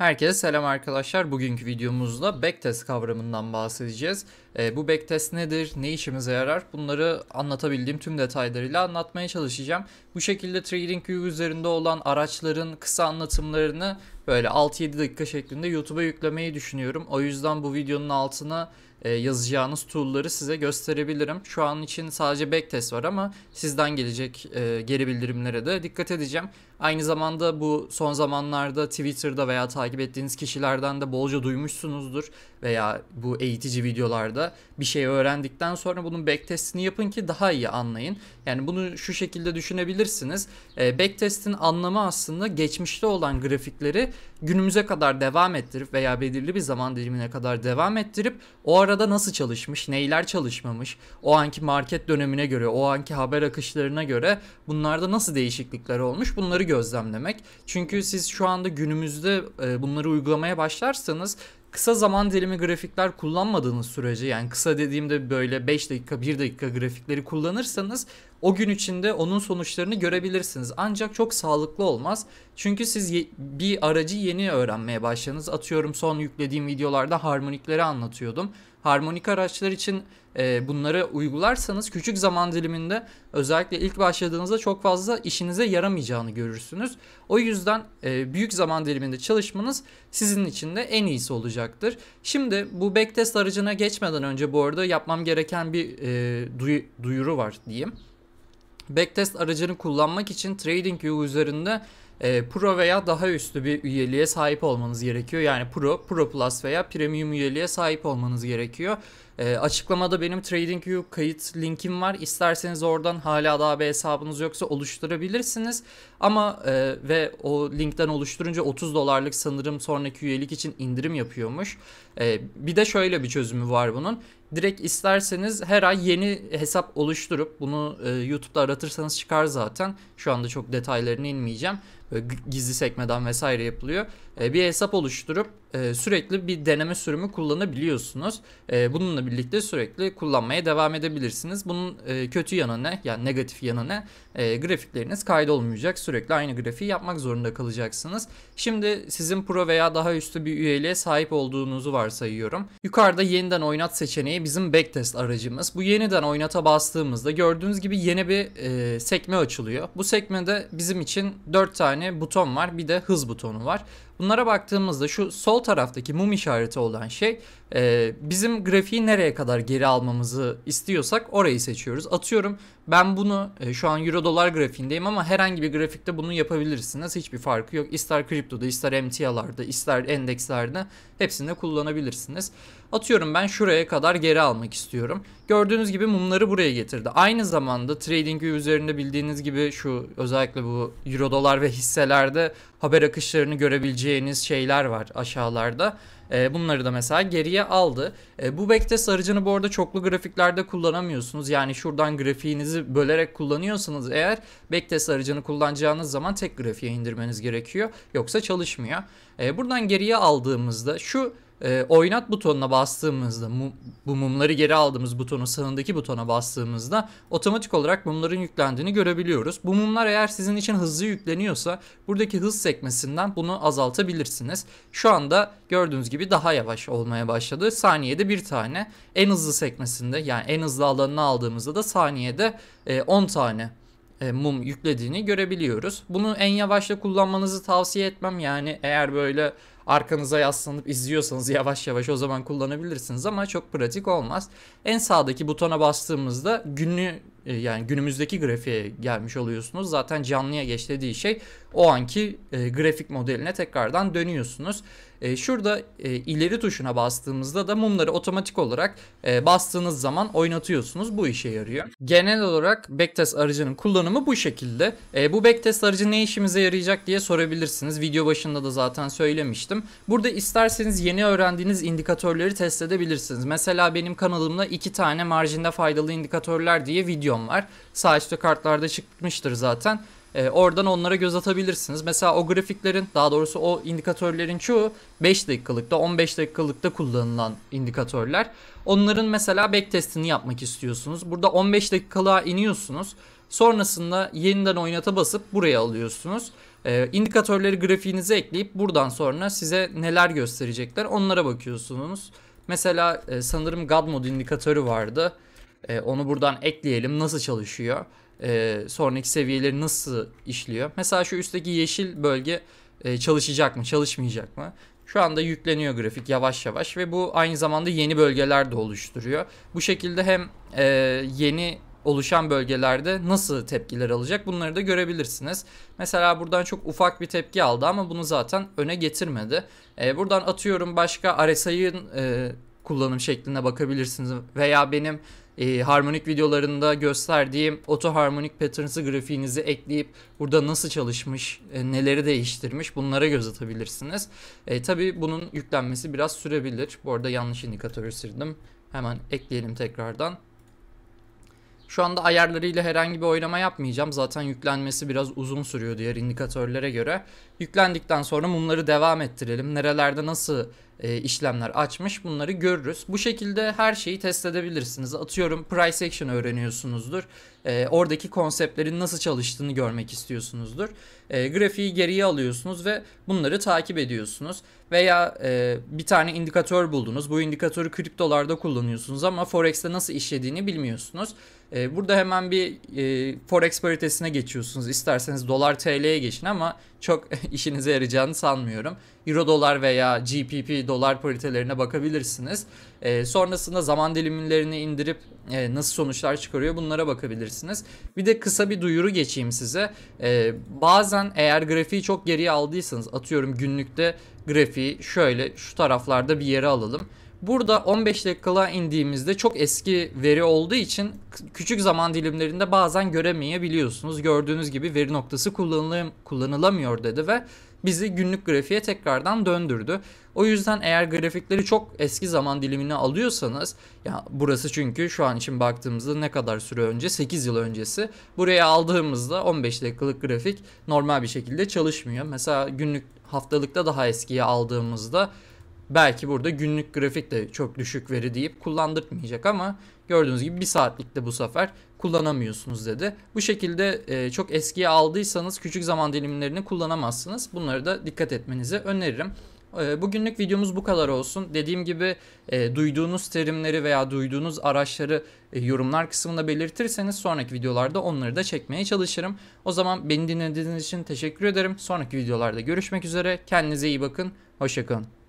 Herkese selam arkadaşlar. Bugünkü videomuzda backtest kavramından bahsedeceğiz. E, bu backtest nedir, ne işimize yarar bunları anlatabildiğim tüm detaylarıyla anlatmaya çalışacağım. Bu şekilde TradingView üzerinde olan araçların kısa anlatımlarını böyle 6-7 dakika şeklinde YouTube'a yüklemeyi düşünüyorum. O yüzden bu videonun altına e, yazacağınız tool'ları size gösterebilirim. Şu an için sadece backtest var ama sizden gelecek e, geri bildirimlere de dikkat edeceğim. Aynı zamanda bu son zamanlarda Twitter'da veya takip ettiğiniz kişilerden de bolca duymuşsunuzdur veya bu eğitici videolarda bir şey öğrendikten sonra bunun backtestini yapın ki daha iyi anlayın. Yani bunu şu şekilde düşünebilirsiniz. Ee, backtest'in anlamı aslında geçmişte olan grafikleri günümüze kadar devam ettirip veya belirli bir zaman dilimine kadar devam ettirip o arada nasıl çalışmış, neyler çalışmamış, o anki market dönemine göre, o anki haber akışlarına göre bunlarda nasıl değişiklikler olmuş bunları gözlemlemek. Çünkü siz şu anda günümüzde e, bunları uygulamaya başlarsanız kısa zaman dilimi grafikler kullanmadığınız sürece yani kısa dediğimde böyle 5 dakika 1 dakika grafikleri kullanırsanız o gün içinde onun sonuçlarını görebilirsiniz. Ancak çok sağlıklı olmaz. Çünkü siz bir aracı yeni öğrenmeye başladınız. Atıyorum son yüklediğim videolarda harmonikleri anlatıyordum harmonik araçlar için e, bunları uygularsanız küçük zaman diliminde özellikle ilk başladığınızda çok fazla işinize yaramayacağını görürsünüz. O yüzden e, büyük zaman diliminde çalışmanız sizin için de en iyisi olacaktır. Şimdi bu backtest aracına geçmeden önce bu arada yapmam gereken bir e, duy duyuru var diyeyim. Backtest aracını kullanmak için TradingView üzerinde e, Pro veya daha üstü bir üyeliğe sahip olmanız gerekiyor. Yani Pro, Pro Plus veya Premium üyeliğe sahip olmanız gerekiyor. E, açıklamada benim TradingView kayıt linkim var. İsterseniz oradan hala daha bir hesabınız yoksa oluşturabilirsiniz. Ama e, ve o linkten oluşturunca 30 dolarlık sanırım sonraki üyelik için indirim yapıyormuş. E, bir de şöyle bir çözümü var bunun. Direkt isterseniz her ay yeni hesap oluşturup bunu e, YouTube'da aratırsanız çıkar zaten. Şu anda çok detaylarını inmeyeceğim. Böyle gizli sekmeden vesaire yapılıyor. E, bir hesap oluşturup e, sürekli bir deneme sürümü kullanabiliyorsunuz. E, bununla birlikte sürekli kullanmaya devam edebilirsiniz. Bunun e, kötü yanı ne? Yani negatif yanı ne? E, grafikleriniz kaydolmayacak. Sürekli aynı grafiği yapmak zorunda kalacaksınız. Şimdi sizin pro veya daha üstü bir üyeliğe sahip olduğunuzu varsayıyorum. Yukarıda yeniden oynat seçeneği bizim backtest aracımız. Bu yeniden oynata bastığımızda gördüğünüz gibi yeni bir e, sekme açılıyor. Bu sekmede bizim için 4 tane buton var. Bir de hız butonu var. Bunlara baktığımızda şu sol taraftaki mum işareti olan şey ee, bizim grafiği nereye kadar geri almamızı istiyorsak orayı seçiyoruz. Atıyorum ben bunu e, şu an euro dolar grafiğindeyim ama herhangi bir grafikte bunu yapabilirsiniz. Hiçbir farkı yok. İster kriptoda, ister emtialarda, ister endekslerde hepsinde kullanabilirsiniz. Atıyorum ben şuraya kadar geri almak istiyorum. Gördüğünüz gibi mumları buraya getirdi. Aynı zamanda TradingView üzerinde bildiğiniz gibi şu özellikle bu euro dolar ve hisselerde haber akışlarını görebileceğiniz şeyler var aşağılarda. E, bunları da mesela geriye aldı. E, bu bekte sarıcını bu arada çoklu grafiklerde kullanamıyorsunuz. Yani şuradan grafiğinizi bölerek kullanıyorsanız eğer bekte sarıcını kullanacağınız zaman tek grafiğe indirmeniz gerekiyor. Yoksa çalışmıyor. E, buradan geriye aldığımızda şu e, oynat butonuna bastığımızda mum, bu mumları geri aldığımız butonun sağındaki butona bastığımızda otomatik olarak mumların yüklendiğini görebiliyoruz. Bu mumlar eğer sizin için hızlı yükleniyorsa buradaki hız sekmesinden bunu azaltabilirsiniz. Şu anda gördüğünüz gibi daha yavaş olmaya başladı. Saniyede bir tane en hızlı sekmesinde yani en hızlı alanını aldığımızda da saniyede e, 10 tane e, mum yüklediğini görebiliyoruz. Bunu en yavaşla kullanmanızı tavsiye etmem. Yani eğer böyle arkanıza yaslanıp izliyorsanız yavaş yavaş o zaman kullanabilirsiniz ama çok pratik olmaz. En sağdaki butona bastığımızda günü e, yani günümüzdeki grafiğe gelmiş oluyorsunuz. Zaten canlıya geç dediği şey o anki e, grafik modeline tekrardan dönüyorsunuz. E, şurada e, ileri tuşuna bastığımızda da mumları otomatik olarak e, bastığınız zaman oynatıyorsunuz. Bu işe yarıyor. Genel olarak backtest aracının kullanımı bu şekilde. E, bu backtest aracı ne işimize yarayacak diye sorabilirsiniz. Video başında da zaten söylemiştim. Burada isterseniz yeni öğrendiğiniz indikatörleri test edebilirsiniz. Mesela benim kanalımda iki tane marjinde faydalı indikatörler diye videom var. Sağ üstte kartlarda çıkmıştır zaten. E, oradan onlara göz atabilirsiniz. Mesela o grafiklerin daha doğrusu o indikatörlerin çoğu 5 dakikalıkta 15 dakikalıkta kullanılan indikatörler. Onların mesela backtestini yapmak istiyorsunuz. Burada 15 dakikalığa iniyorsunuz. Sonrasında yeniden oynata basıp buraya alıyorsunuz. E, indikatörleri grafiğinize ekleyip buradan sonra size neler gösterecekler onlara bakıyorsunuz. Mesela e, sanırım God Mode indikatörü vardı. E, onu buradan ekleyelim. Nasıl çalışıyor? E, sonraki seviyeleri nasıl işliyor? Mesela şu üstteki yeşil bölge e, çalışacak mı, çalışmayacak mı? Şu anda yükleniyor grafik yavaş yavaş ve bu aynı zamanda yeni bölgeler de oluşturuyor. Bu şekilde hem e, yeni oluşan bölgelerde nasıl tepkiler alacak bunları da görebilirsiniz. Mesela buradan çok ufak bir tepki aldı ama bunu zaten öne getirmedi. E, buradan atıyorum başka RSI'ın e, kullanım şekline bakabilirsiniz. Veya benim e, harmonik videolarında gösterdiğim Auto harmonik Patterns'ı grafiğinizi ekleyip burada nasıl çalışmış, e, neleri değiştirmiş bunlara göz atabilirsiniz. E, Tabi bunun yüklenmesi biraz sürebilir. Bu arada yanlış indikatörü sildim. Hemen ekleyelim tekrardan. Şu anda ayarlarıyla herhangi bir oynama yapmayacağım. Zaten yüklenmesi biraz uzun sürüyor diğer indikatörlere göre. Yüklendikten sonra bunları devam ettirelim. Nerelerde nasıl e, işlemler açmış. Bunları görürüz. Bu şekilde her şeyi test edebilirsiniz. Atıyorum price action öğreniyorsunuzdur. E, oradaki konseptlerin nasıl çalıştığını görmek istiyorsunuzdur. E, grafiği geriye alıyorsunuz ve bunları takip ediyorsunuz. Veya e, bir tane indikatör buldunuz. Bu indikatörü kriptolarda kullanıyorsunuz ama Forex'te nasıl işlediğini bilmiyorsunuz. E, burada hemen bir e, Forex paritesine geçiyorsunuz. İsterseniz dolar TL'ye geçin ama çok işinize yarayacağını sanmıyorum. Euro dolar veya GPP dolar paritelerine bakabilirsiniz. E, sonrasında zaman dilimlerini indirip e, nasıl sonuçlar çıkarıyor bunlara bakabilirsiniz. Bir de kısa bir duyuru geçeyim size. E, bazen eğer grafiği çok geriye aldıysanız atıyorum günlükte grafiği şöyle şu taraflarda bir yere alalım. Burada 15 dakikalığa indiğimizde çok eski veri olduğu için küçük zaman dilimlerinde bazen göremeyebiliyorsunuz. Gördüğünüz gibi veri noktası kullanılamıyor dedi ve bizi günlük grafiğe tekrardan döndürdü. O yüzden eğer grafikleri çok eski zaman dilimini alıyorsanız ya burası çünkü şu an için baktığımızda ne kadar süre önce 8 yıl öncesi buraya aldığımızda 15 dakikalık grafik normal bir şekilde çalışmıyor. Mesela günlük haftalıkta daha eskiye aldığımızda belki burada günlük grafik de çok düşük veri deyip kullandırmayacak ama gördüğünüz gibi bir saatlik de bu sefer kullanamıyorsunuz dedi. Bu şekilde e, çok eskiye aldıysanız küçük zaman dilimlerini kullanamazsınız. Bunları da dikkat etmenizi öneririm. E, bugünlük videomuz bu kadar olsun. Dediğim gibi e, duyduğunuz terimleri veya duyduğunuz araçları e, yorumlar kısmında belirtirseniz sonraki videolarda onları da çekmeye çalışırım. O zaman beni dinlediğiniz için teşekkür ederim. Sonraki videolarda görüşmek üzere. Kendinize iyi bakın. Hoşçakalın.